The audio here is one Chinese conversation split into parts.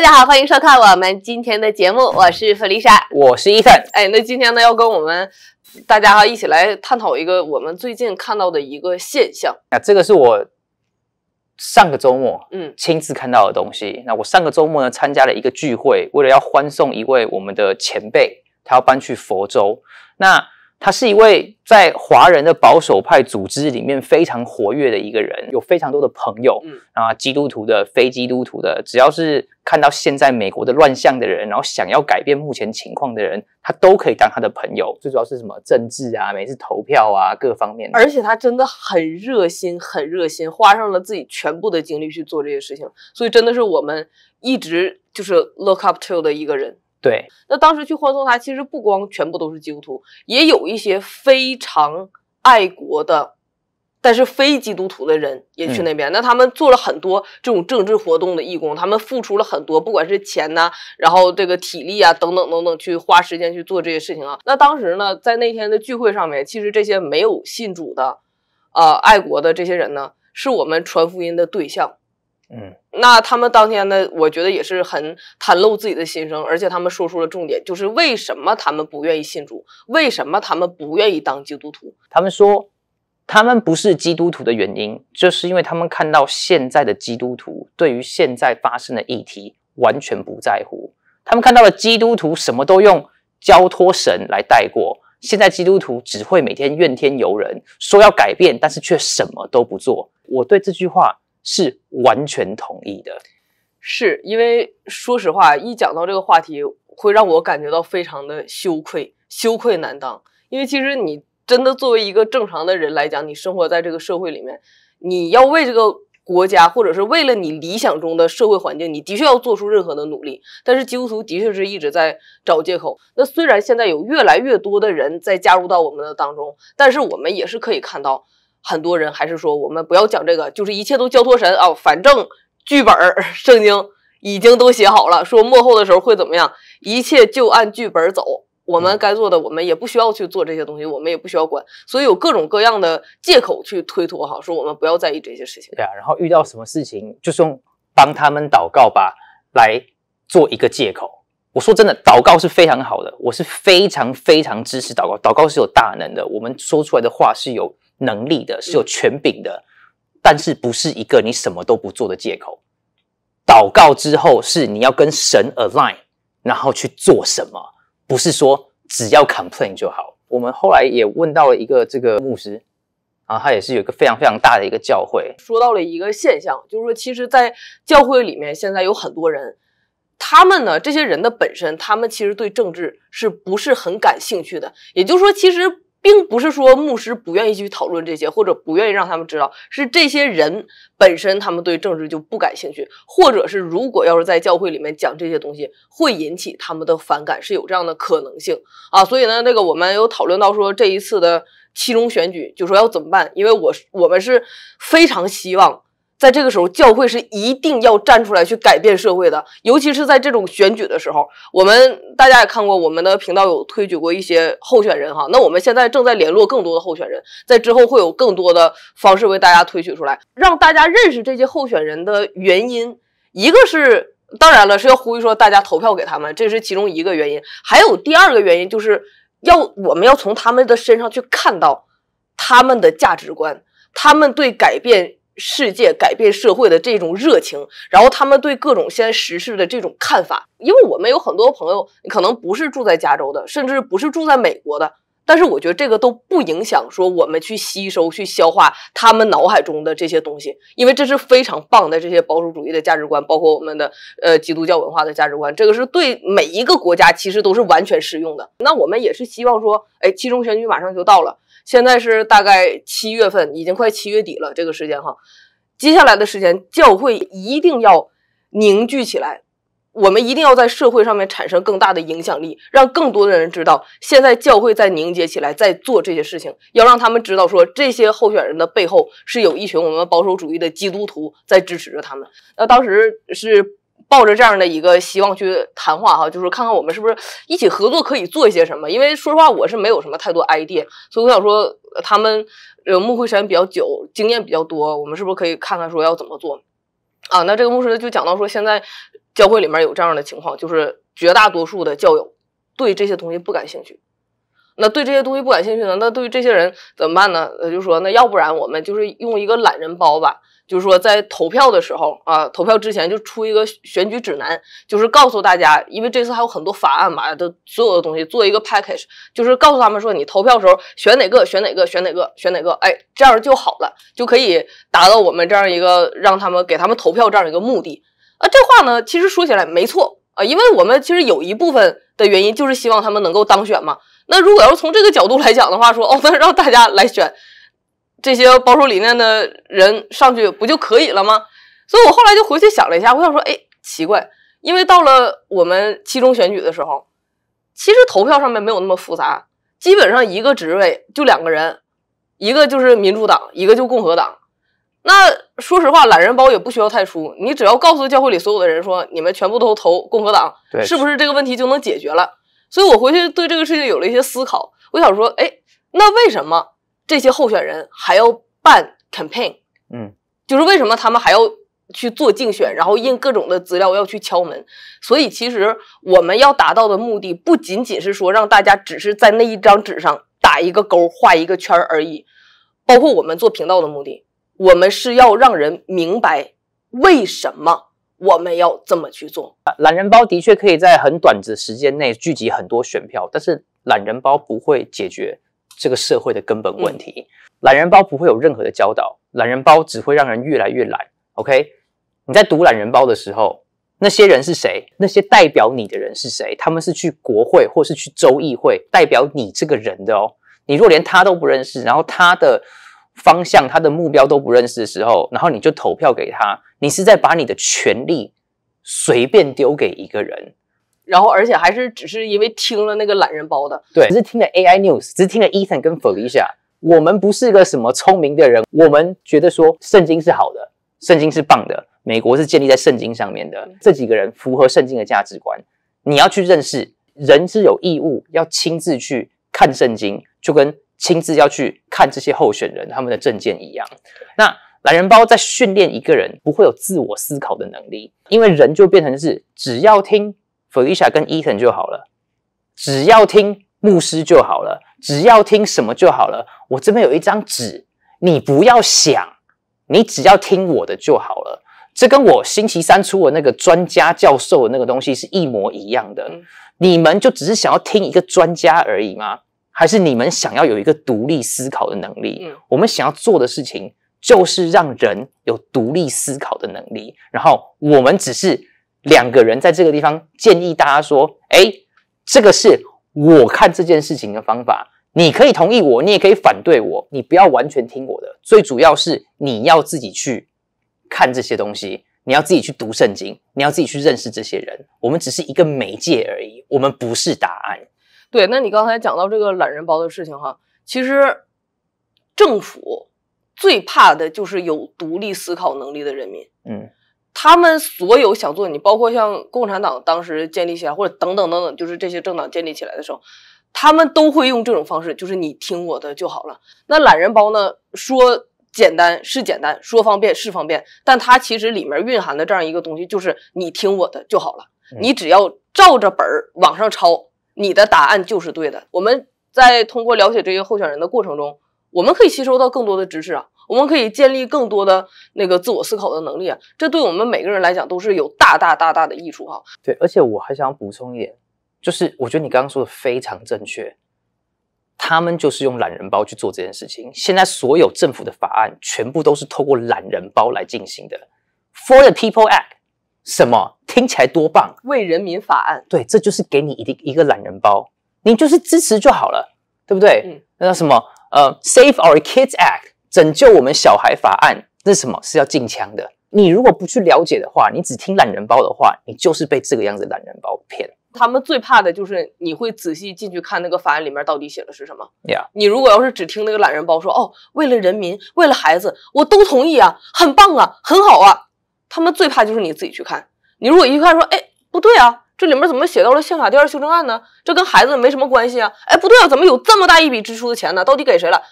大家好，欢迎收看我们今天的节目，我是弗丽莎，我是伊森。哎，那今天呢，要跟我们大家一起来探讨一个我们最近看到的一个现象。那这个是我上个周末，嗯，亲自看到的东西。那我上个周末呢，参加了一个聚会，为了要欢送一位我们的前辈，他要搬去佛州。那他是一位在华人的保守派组织里面非常活跃的一个人，有非常多的朋友，嗯、啊，基督徒的、非基督徒的，只要是看到现在美国的乱象的人，然后想要改变目前情况的人，他都可以当他的朋友。最主要是什么政治啊，每次投票啊，各方面而且他真的很热心，很热心，花上了自己全部的精力去做这些事情，所以真的是我们一直就是 look up to 的一个人。对，那当时去欢送他，其实不光全部都是基督徒，也有一些非常爱国的，但是非基督徒的人也去那边。那他们做了很多这种政治活动的义工，他们付出了很多，不管是钱呐。然后这个体力啊，等等等等，去花时间去做这些事情啊。那当时呢，在那天的聚会上面，其实这些没有信主的，呃，爱国的这些人呢，是我们传福音的对象。嗯，那他们当天呢？我觉得也是很袒露自己的心声，而且他们说出了重点，就是为什么他们不愿意信主，为什么他们不愿意当基督徒？他们说，他们不是基督徒的原因，就是因为他们看到现在的基督徒对于现在发生的议题完全不在乎。他们看到了基督徒什么都用交托神来带过，现在基督徒只会每天怨天尤人，说要改变，但是却什么都不做。我对这句话。是完全同意的，是因为说实话，一讲到这个话题，会让我感觉到非常的羞愧，羞愧难当。因为其实你真的作为一个正常的人来讲，你生活在这个社会里面，你要为这个国家，或者是为了你理想中的社会环境，你的确要做出任何的努力。但是基督徒的确是一直在找借口。那虽然现在有越来越多的人在加入到我们的当中，但是我们也是可以看到。很多人还是说我们不要讲这个，就是一切都交托神哦，反正剧本儿、圣经已经都写好了，说幕后的时候会怎么样，一切就按剧本走。我们该做的，我们也不需要去做这些东西，我们也不需要管。所以有各种各样的借口去推脱哈，说我们不要在意这些事情。对啊，然后遇到什么事情，就是用帮他们祷告吧，来做一个借口。我说真的，祷告是非常好的，我是非常非常支持祷告。祷告是有大能的，我们说出来的话是有。能力的，是有权柄的，但是不是一个你什么都不做的借口。祷告之后是你要跟神 align，然后去做什么，不是说只要 complain 就好。我们后来也问到了一个这个牧师，啊，他也是有一个非常非常大的一个教会，说到了一个现象，就是说，其实，在教会里面，现在有很多人，他们呢这些人的本身，他们其实对政治是不是很感兴趣的？也就是说，其实。并不是说牧师不愿意去讨论这些，或者不愿意让他们知道，是这些人本身他们对政治就不感兴趣，或者是如果要是在教会里面讲这些东西会引起他们的反感，是有这样的可能性啊。所以呢，那个我们有讨论到说这一次的七中选举，就说要怎么办，因为我我们是非常希望。在这个时候，教会是一定要站出来去改变社会的，尤其是在这种选举的时候。我们大家也看过我们的频道有推举过一些候选人哈。那我们现在正在联络更多的候选人，在之后会有更多的方式为大家推举出来，让大家认识这些候选人的原因。一个是，当然了，是要呼吁说大家投票给他们，这是其中一个原因。还有第二个原因，就是要我们要从他们的身上去看到他们的价值观，他们对改变。世界改变社会的这种热情，然后他们对各种现在时事的这种看法，因为我们有很多朋友，可能不是住在加州的，甚至不是住在美国的，但是我觉得这个都不影响说我们去吸收、去消化他们脑海中的这些东西，因为这是非常棒的这些保守主义的价值观，包括我们的呃基督教文化的价值观，这个是对每一个国家其实都是完全适用的。那我们也是希望说，哎，七中选举马上就到了。现在是大概七月份，已经快七月底了。这个时间哈，接下来的时间，教会一定要凝聚起来，我们一定要在社会上面产生更大的影响力，让更多的人知道，现在教会在凝结起来，在做这些事情，要让他们知道，说这些候选人的背后是有一群我们保守主义的基督徒在支持着他们。那当时是。抱着这样的一个希望去谈话哈，就是看看我们是不是一起合作可以做一些什么。因为说实话，我是没有什么太多 idea，所以我想说他们呃穆慧时间比较久，经验比较多，我们是不是可以看看说要怎么做啊？那这个牧师就讲到说，现在教会里面有这样的情况，就是绝大多数的教友对这些东西不感兴趣。那对这些东西不感兴趣呢？那对于这些人怎么办呢？呃，就说，那要不然我们就是用一个懒人包吧。就是说，在投票的时候啊，投票之前就出一个选举指南，就是告诉大家，因为这次还有很多法案嘛，都所有的东西做一个 package，就是告诉他们说，你投票时候选哪个，选哪个，选哪个，选哪个，哎，这样就好了，就可以达到我们这样一个让他们给他们投票这样一个目的。啊，这话呢，其实说起来没错啊，因为我们其实有一部分的原因就是希望他们能够当选嘛。那如果要是从这个角度来讲的话，说哦，那让大家来选。这些保守理念的人上去不就可以了吗？所以我后来就回去想了一下，我想说，哎，奇怪，因为到了我们期中选举的时候，其实投票上面没有那么复杂，基本上一个职位就两个人，一个就是民主党，一个就共和党。那说实话，懒人包也不需要太出，你只要告诉教会里所有的人说，你们全部都投共和党，对，是不是这个问题就能解决了？所以我回去对这个事情有了一些思考，我想说，哎，那为什么？这些候选人还要办 campaign，嗯，就是为什么他们还要去做竞选，然后印各种的资料要去敲门。所以其实我们要达到的目的，不仅仅是说让大家只是在那一张纸上打一个勾、画一个圈而已。包括我们做频道的目的，我们是要让人明白为什么我们要这么去做。懒人包的确可以在很短的时间内聚集很多选票，但是懒人包不会解决。这个社会的根本问题，懒人包不会有任何的教导，懒人包只会让人越来越懒。OK，你在读懒人包的时候，那些人是谁？那些代表你的人是谁？他们是去国会或是去州议会代表你这个人的哦。你若连他都不认识，然后他的方向、他的目标都不认识的时候，然后你就投票给他，你是在把你的权利随便丢给一个人。然后，而且还是只是因为听了那个懒人包的，对，只是听了 AI News，只是听了 Ethan 跟 Felicia。我们不是个什么聪明的人，我们觉得说圣经是好的，圣经是棒的，美国是建立在圣经上面的。这几个人符合圣经的价值观。你要去认识人是有义务要亲自去看圣经，就跟亲自要去看这些候选人他们的证件一样。那懒人包在训练一个人不会有自我思考的能力，因为人就变成是只要听。Felicia 跟 Ethan 就好了，只要听牧师就好了，只要听什么就好了。我这边有一张纸，你不要想，你只要听我的就好了。这跟我星期三出的那个专家教授的那个东西是一模一样的。你们就只是想要听一个专家而已吗？还是你们想要有一个独立思考的能力？我们想要做的事情就是让人有独立思考的能力，然后我们只是。两个人在这个地方建议大家说：“哎，这个是我看这件事情的方法，你可以同意我，你也可以反对我，你不要完全听我的。最主要是你要自己去看这些东西，你要自己去读圣经，你要自己去认识这些人。我们只是一个媒介而已，我们不是答案。”对，那你刚才讲到这个懒人包的事情哈，其实政府最怕的就是有独立思考能力的人民。嗯。他们所有想做你，包括像共产党当时建立起来，或者等等等等，就是这些政党建立起来的时候，他们都会用这种方式，就是你听我的就好了。那懒人包呢？说简单是简单，说方便是方便，但它其实里面蕴含的这样一个东西，就是你听我的就好了，你只要照着本儿往上抄，你的答案就是对的。我们在通过了解这些候选人的过程中，我们可以吸收到更多的知识啊。我们可以建立更多的那个自我思考的能力，啊，这对我们每个人来讲都是有大大大大的益处哈。对，而且我还想补充一点，就是我觉得你刚刚说的非常正确，他们就是用懒人包去做这件事情。现在所有政府的法案全部都是透过懒人包来进行的，For the People Act，什么听起来多棒？为人民法案。对，这就是给你一定一个懒人包，你就是支持就好了，对不对？嗯。那什么呃，Save Our Kids Act。拯救我们小孩法案，那是什么？是要禁枪的。你如果不去了解的话，你只听懒人包的话，你就是被这个样子懒人包骗。他们最怕的就是你会仔细进去看那个法案里面到底写的是什么。呀，你如果要是只听那个懒人包说，哦，为了人民，为了孩子，我都同意啊，很棒啊，很好啊。他们最怕就是你自己去看。你如果一看说，哎，不对啊，这里面怎么写到了宪法第二修正案呢？这跟孩子没什么关系啊。哎，不对啊，怎么有这么大一笔支出的钱呢？到底给谁了？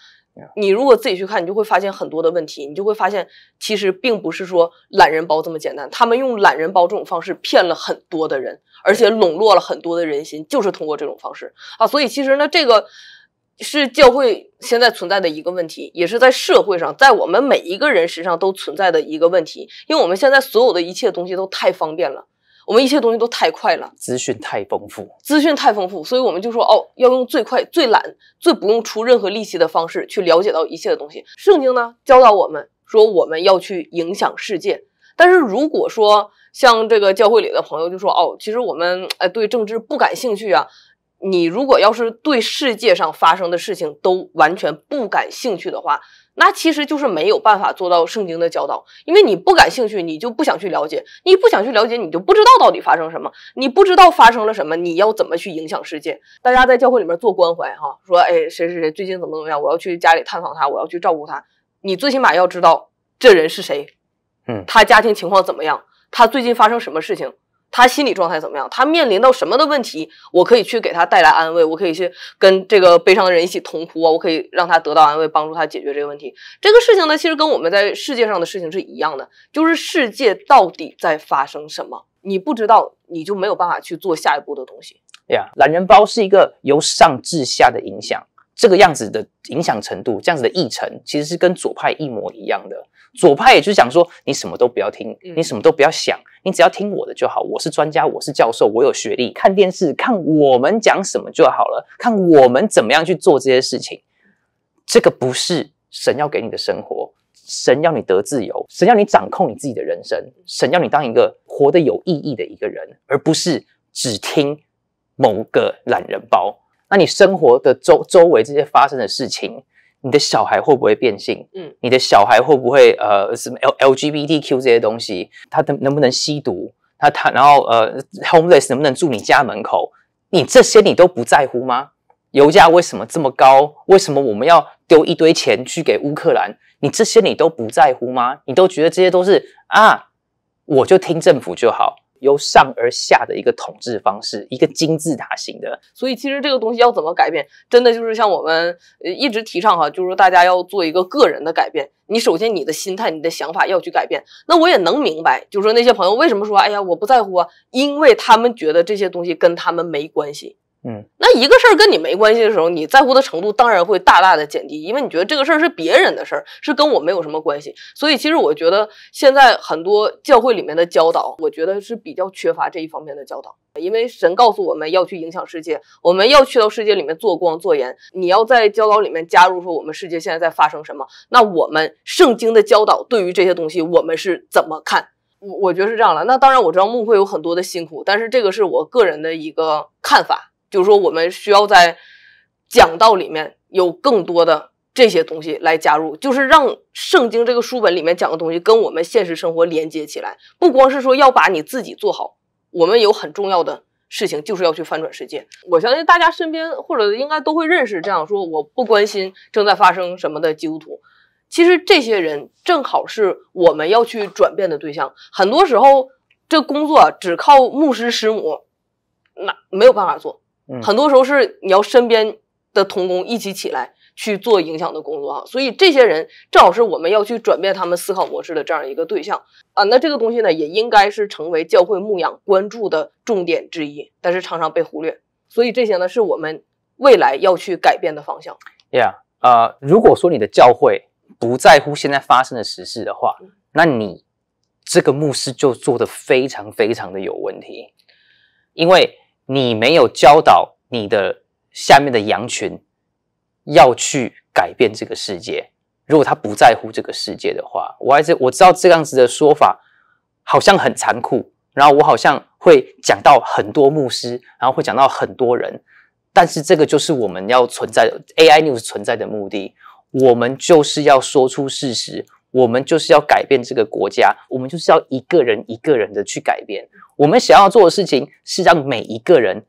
你如果自己去看，你就会发现很多的问题，你就会发现其实并不是说懒人包这么简单，他们用懒人包这种方式骗了很多的人，而且笼络了很多的人心，就是通过这种方式啊，所以其实呢，这个是教会现在存在的一个问题，也是在社会上，在我们每一个人身上都存在的一个问题，因为我们现在所有的一切东西都太方便了。我们一切东西都太快了，资讯太丰富，资讯太丰富，所以我们就说哦，要用最快、最懒、最不用出任何利息的方式去了解到一切的东西。圣经呢教导我们说，我们要去影响世界。但是如果说像这个教会里的朋友就说哦，其实我们呃对政治不感兴趣啊。你如果要是对世界上发生的事情都完全不感兴趣的话，那其实就是没有办法做到圣经的教导，因为你不感兴趣，你就不想去了解，你不想去了解，你就不知道到底发生什么，你不知道发生了什么，你要怎么去影响世界？大家在教会里面做关怀，哈，说，哎，谁谁谁最近怎么怎么样，我要去家里探访他，我要去照顾他，你最起码要知道这人是谁，嗯，他家庭情况怎么样，他最近发生什么事情。他心理状态怎么样？他面临到什么的问题？我可以去给他带来安慰，我可以去跟这个悲伤的人一起同哭啊！我可以让他得到安慰，帮助他解决这个问题。这个事情呢，其实跟我们在世界上的事情是一样的，就是世界到底在发生什么？你不知道，你就没有办法去做下一步的东西。呀，懒人包是一个由上至下的影响。这个样子的影响程度，这样子的议程其实是跟左派一模一样的。左派也就是讲说，你什么都不要听，你什么都不要想，你只要听我的就好。我是专家，我是教授，我有学历。看电视，看我们讲什么就好了，看我们怎么样去做这些事情。这个不是神要给你的生活，神要你得自由，神要你掌控你自己的人生，神要你当一个活得有意义的一个人，而不是只听某个懒人包。那你生活的周周围这些发生的事情，你的小孩会不会变性？嗯，你的小孩会不会呃什么 L L G B T Q 这些东西？他能能不能吸毒？他他然后呃 homeless 能不能住你家门口？你这些你都不在乎吗？油价为什么这么高？为什么我们要丢一堆钱去给乌克兰？你这些你都不在乎吗？你都觉得这些都是啊？我就听政府就好。由上而下的一个统治方式，一个金字塔型的，所以其实这个东西要怎么改变，真的就是像我们呃一直提倡哈，就是大家要做一个个人的改变。你首先你的心态、你的想法要去改变。那我也能明白，就是说那些朋友为什么说，哎呀，我不在乎啊，因为他们觉得这些东西跟他们没关系。嗯，那一个事儿跟你没关系的时候，你在乎的程度当然会大大的减低，因为你觉得这个事儿是别人的事儿，是跟我没有什么关系。所以其实我觉得现在很多教会里面的教导，我觉得是比较缺乏这一方面的教导。因为神告诉我们要去影响世界，我们要去到世界里面做光做盐。你要在教导里面加入说我们世界现在在发生什么，那我们圣经的教导对于这些东西我们是怎么看？我我觉得是这样了。那当然我知道牧会有很多的辛苦，但是这个是我个人的一个看法。就是说，我们需要在讲道里面有更多的这些东西来加入，就是让圣经这个书本里面讲的东西跟我们现实生活连接起来。不光是说要把你自己做好，我们有很重要的事情就是要去翻转世界。我相信大家身边或者应该都会认识这样说我不关心正在发生什么的基督徒。其实这些人正好是我们要去转变的对象。很多时候，这工作只靠牧师师母，那没有办法做。很多时候是你要身边的同工一起起来去做影响的工作啊，所以这些人正好是我们要去转变他们思考模式的这样一个对象啊。那这个东西呢，也应该是成为教会牧养关注的重点之一，但是常常被忽略。所以这些呢，是我们未来要去改变的方向。Yeah，呃，如果说你的教会不在乎现在发生的时事的话，那你这个牧师就做的非常非常的有问题，因为。你没有教导你的下面的羊群要去改变这个世界。如果他不在乎这个世界的话，我还是我知道这样子的说法好像很残酷。然后我好像会讲到很多牧师，然后会讲到很多人。但是这个就是我们要存在的 AI News 存在的目的，我们就是要说出事实。我们就是要改变这个国家，我们就是要一个人一个人的去改变。我们想要做的事情是让每一个人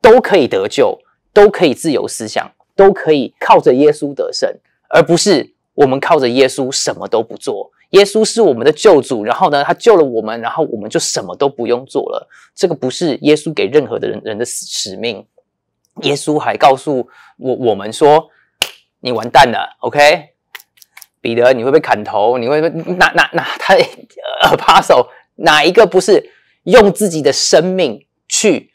都可以得救，都可以自由思想，都可以靠着耶稣得胜，而不是我们靠着耶稣什么都不做。耶稣是我们的救主，然后呢，他救了我们，然后我们就什么都不用做了。这个不是耶稣给任何的人人的使命。耶稣还告诉我我们说：“你完蛋了。” OK。彼得，你会被砍头？你会哪哪哪？他把手哪一个不是用自己的生命去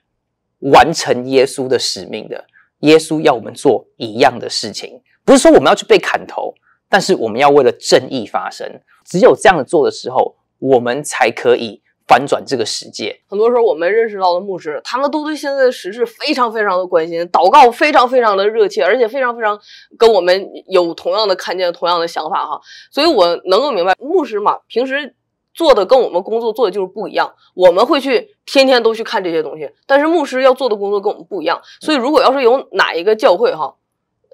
完成耶稣的使命的？耶稣要我们做一样的事情，不是说我们要去被砍头，但是我们要为了正义发声。只有这样做的时候，我们才可以。翻转这个世界，很多时候我们认识到的牧师，他们都对现在的时事非常非常的关心，祷告非常非常的热切，而且非常非常跟我们有同样的看见、同样的想法哈。所以我能够明白，牧师嘛，平时做的跟我们工作做的就是不一样。我们会去天天都去看这些东西，但是牧师要做的工作跟我们不一样。所以如果要是有哪一个教会哈，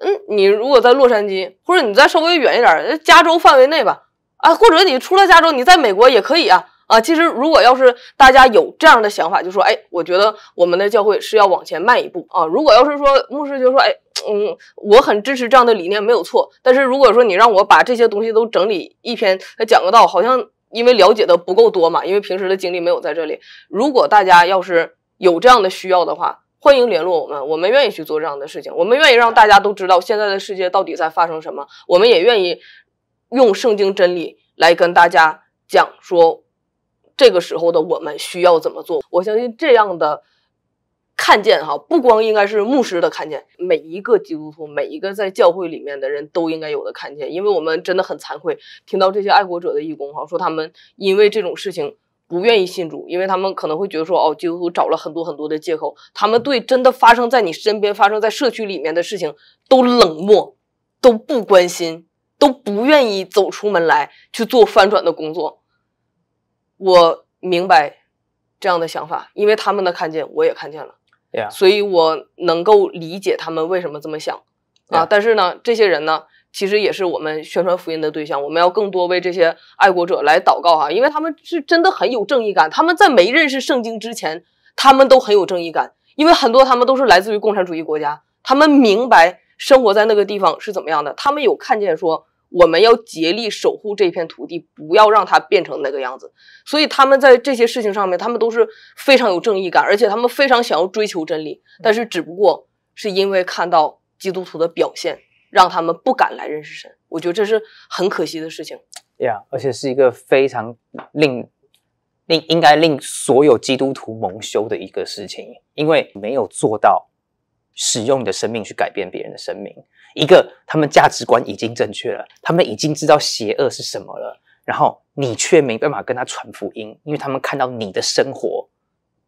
嗯，你如果在洛杉矶，或者你再稍微远一点加州范围内吧，啊，或者你出了加州，你在美国也可以啊。啊，其实如果要是大家有这样的想法，就说，哎，我觉得我们的教会是要往前迈一步啊。如果要是说牧师就说，哎，嗯，我很支持这样的理念，没有错。但是如果说你让我把这些东西都整理一篇来讲个道，好像因为了解的不够多嘛，因为平时的经历没有在这里。如果大家要是有这样的需要的话，欢迎联络我们，我们愿意去做这样的事情，我们愿意让大家都知道现在的世界到底在发生什么，我们也愿意用圣经真理来跟大家讲说。这个时候的我们需要怎么做？我相信这样的看见哈，不光应该是牧师的看见，每一个基督徒，每一个在教会里面的人都应该有的看见。因为我们真的很惭愧，听到这些爱国者的义工哈说他们因为这种事情不愿意信主，因为他们可能会觉得说哦，基督徒找了很多很多的借口，他们对真的发生在你身边、发生在社区里面的事情都冷漠，都不关心，都不愿意走出门来去做翻转的工作。我明白这样的想法，因为他们的看见我也看见了，所以，我能够理解他们为什么这么想啊。但是呢，这些人呢，其实也是我们宣传福音的对象。我们要更多为这些爱国者来祷告啊，因为他们是真的很有正义感。他们在没认识圣经之前，他们都很有正义感，因为很多他们都是来自于共产主义国家，他们明白生活在那个地方是怎么样的。他们有看见说。我们要竭力守护这片土地，不要让它变成那个样子。所以他们在这些事情上面，他们都是非常有正义感，而且他们非常想要追求真理。但是只不过是因为看到基督徒的表现，让他们不敢来认识神。我觉得这是很可惜的事情呀，而且是一个非常令令应该令所有基督徒蒙羞的一个事情，因为没有做到。使用你的生命去改变别人的生命。一个，他们价值观已经正确了，他们已经知道邪恶是什么了，然后你却没办法跟他传福音，因为他们看到你的生活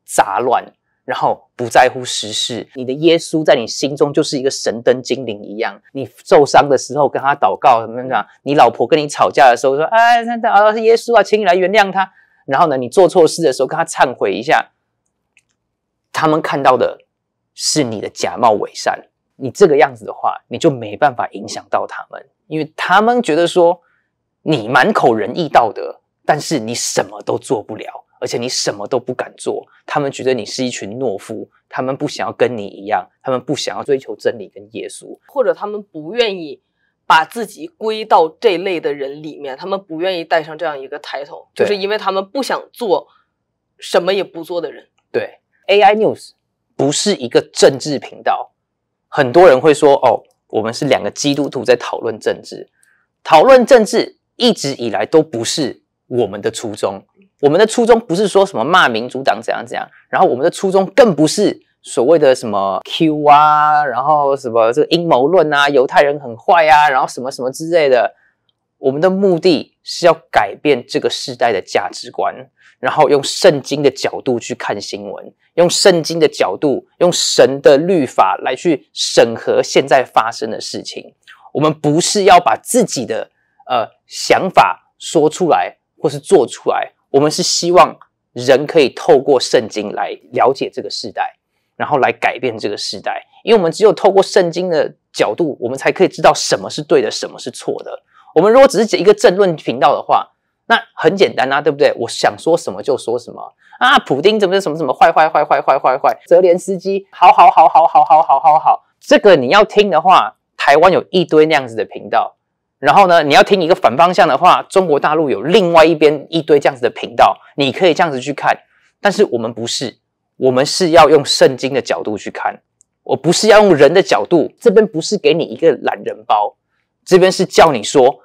杂乱，然后不在乎时事。你的耶稣在你心中就是一个神灯精灵一样。你受伤的时候跟他祷告，怎么什么，你老婆跟你吵架的时候说：“哎，那那啊是耶稣啊，请你来原谅他。”然后呢，你做错事的时候跟他忏悔一下。他们看到的。是你的假冒伪善，你这个样子的话，你就没办法影响到他们，因为他们觉得说你满口仁义道德，但是你什么都做不了，而且你什么都不敢做，他们觉得你是一群懦夫，他们不想要跟你一样，他们不想要追求真理跟耶稣，或者他们不愿意把自己归到这类的人里面，他们不愿意带上这样一个 title，就是因为他们不想做什么也不做的人。对，AI News。不是一个政治频道，很多人会说：“哦，我们是两个基督徒在讨论政治，讨论政治一直以来都不是我们的初衷。我们的初衷不是说什么骂民主党怎样怎样，然后我们的初衷更不是所谓的什么 Q 啊，然后什么这个阴谋论啊，犹太人很坏啊，然后什么什么之类的。我们的目的是要改变这个时代的价值观。”然后用圣经的角度去看新闻，用圣经的角度，用神的律法来去审核现在发生的事情。我们不是要把自己的呃想法说出来或是做出来，我们是希望人可以透过圣经来了解这个时代，然后来改变这个时代。因为我们只有透过圣经的角度，我们才可以知道什么是对的，什么是错的。我们如果只是一个政论频道的话，那很简单啊，对不对？我想说什么就说什么啊！普丁怎么什么什么坏坏坏坏坏坏坏！泽连斯基好好好好好好好好好！这个你要听的话，台湾有一堆那样子的频道。然后呢，你要听一个反方向的话，中国大陆有另外一边一堆这样子的频道，你可以这样子去看。但是我们不是，我们是要用圣经的角度去看，我不是要用人的角度。这边不是给你一个懒人包，这边是叫你说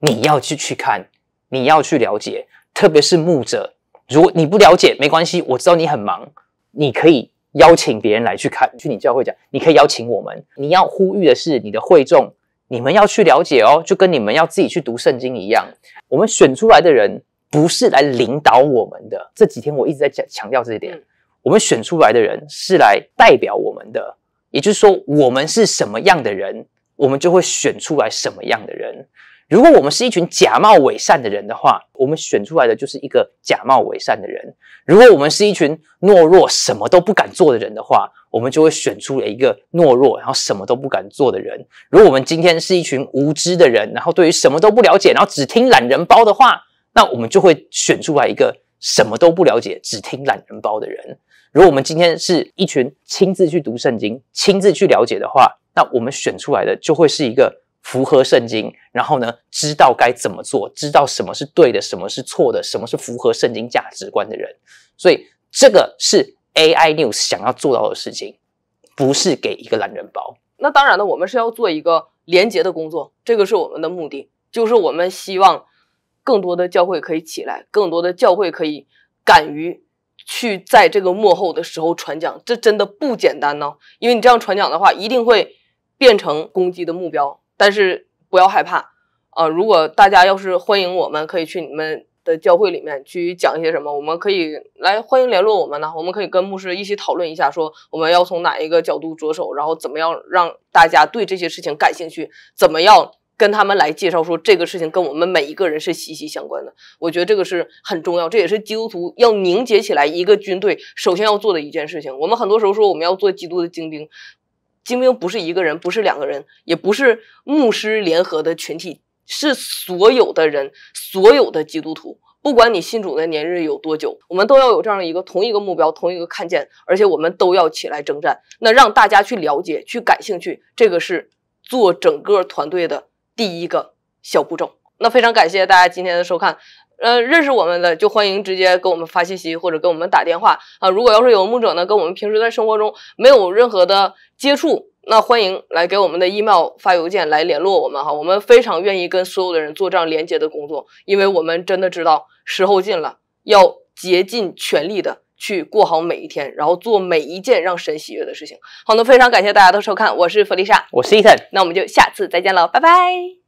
你要去去看。你要去了解，特别是牧者，如果你不了解，没关系。我知道你很忙，你可以邀请别人来去看，去你教会讲。你可以邀请我们。你要呼吁的是你的会众，你们要去了解哦，就跟你们要自己去读圣经一样。我们选出来的人不是来领导我们的，这几天我一直在强强调这一点。我们选出来的人是来代表我们的，也就是说，我们是什么样的人，我们就会选出来什么样的人。如果我们是一群假冒伪善的人的话，我们选出来的就是一个假冒伪善的人。如果我们是一群懦弱、什么都不敢做的人的话，我们就会选出来一个懦弱，然后什么都不敢做的人。如果我们今天是一群无知的人，然后对于什么都不了解，然后只听懒人包的话，那我们就会选出来一个什么都不了解、只听懒人包的人。如果我们今天是一群亲自去读圣经、亲自去了解的话，那我们选出来的就会是一个。符合圣经，然后呢，知道该怎么做，知道什么是对的，什么是错的，什么是符合圣经价值观的人。所以，这个是 A I News 想要做到的事情，不是给一个懒人包。那当然了，我们是要做一个廉洁的工作，这个是我们的目的，就是我们希望更多的教会可以起来，更多的教会可以敢于去在这个幕后的时候传讲。这真的不简单呢，因为你这样传讲的话，一定会变成攻击的目标。但是不要害怕，啊！如果大家要是欢迎我们，可以去你们的教会里面去讲一些什么，我们可以来欢迎联络我们呢。我们可以跟牧师一起讨论一下，说我们要从哪一个角度着手，然后怎么样让大家对这些事情感兴趣，怎么样跟他们来介绍说这个事情跟我们每一个人是息息相关的。我觉得这个是很重要，这也是基督徒要凝结起来一个军队首先要做的一件事情。我们很多时候说我们要做基督的精兵。精兵不是一个人，不是两个人，也不是牧师联合的群体，是所有的人，所有的基督徒，不管你信主的年日有多久，我们都要有这样一个同一个目标，同一个看见，而且我们都要起来征战。那让大家去了解，去感兴趣，这个是做整个团队的第一个小步骤。那非常感谢大家今天的收看。呃，认识我们的就欢迎直接给我们发信息或者给我们打电话啊。如果要是有牧者呢，跟我们平时在生活中没有任何的接触，那欢迎来给我们的 email 发邮件来联络我们哈。我们非常愿意跟所有的人做这样连接的工作，因为我们真的知道时候近了，要竭尽全力的去过好每一天，然后做每一件让神喜悦的事情。好，那非常感谢大家的收看，我是弗丽莎，我是伊森，那我们就下次再见了，拜拜。